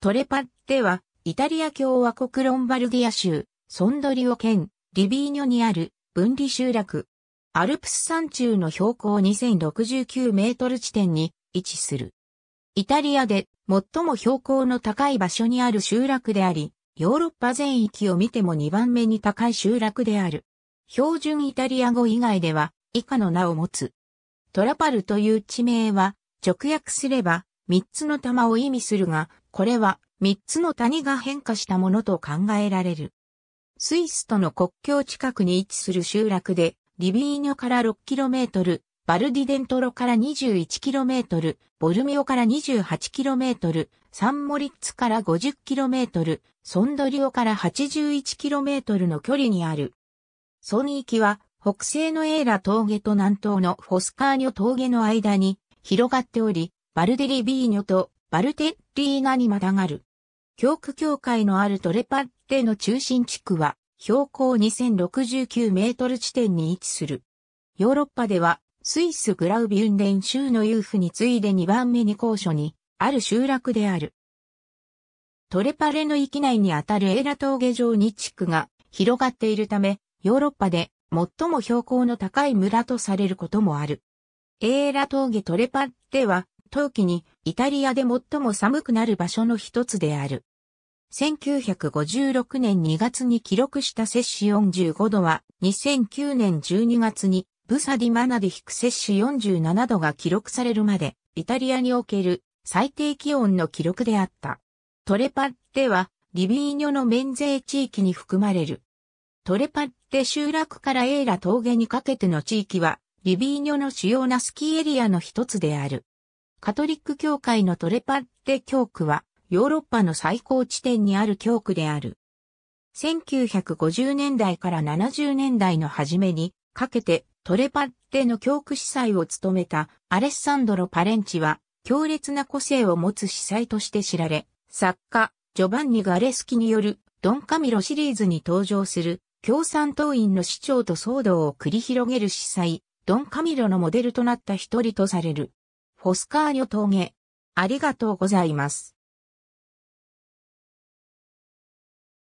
トレパッテは、イタリア共和国ロンバルディア州、ソンドリオ県、リビーニョにある分離集落。アルプス山中の標高2069メートル地点に位置する。イタリアで最も標高の高い場所にある集落であり、ヨーロッパ全域を見ても2番目に高い集落である。標準イタリア語以外では以下の名を持つ。トラパルという地名は直訳すれば3つの玉を意味するが、これは3つの谷が変化したものと考えられる。スイスとの国境近くに位置する集落で、リビーニョから 6km、バルディデントロから 21km、ボルミオから 28km、サンモリッツから 50km、ソンドリオから 81km の距離にある。ソニー域は北西のエーラ峠と南東のフォスカーニョ峠の間に広がっており、バルデリビーニョとバルテッリーナにまたがる。教区教会のあるトレパッテの中心地区は標高2069メートル地点に位置する。ヨーロッパではスイスグラウビュンデン州の遊夫に次いで2番目に高所にある集落である。トレパレの域内にあたるエーラ峠上に地区が広がっているため、ヨーロッパで最も標高の高い村とされることもある。エーラ峠トレパッテは冬季にイタリアで最も寒くなる場所の一つである。1956年2月に記録した摂氏45度は、2009年12月にブサディマナで引く摂氏47度が記録されるまで、イタリアにおける最低気温の記録であった。トレパッテは、リビーニョの免税地域に含まれる。トレパッテ集落からエーラ峠にかけての地域は、リビーニョの主要なスキーエリアの一つである。カトリック教会のトレパッテ教区は、ヨーロッパの最高地点にある教区である。1950年代から70年代の初めにかけてトレパッテの教区司祭を務めたアレッサンドロ・パレンチは強烈な個性を持つ司祭として知られ、作家ジョバンニ・ガレスキによるドン・カミロシリーズに登場する共産党員の市長と騒動を繰り広げる司祭、ドン・カミロのモデルとなった一人とされる。フォスカーニョ峠。ありがとうございます。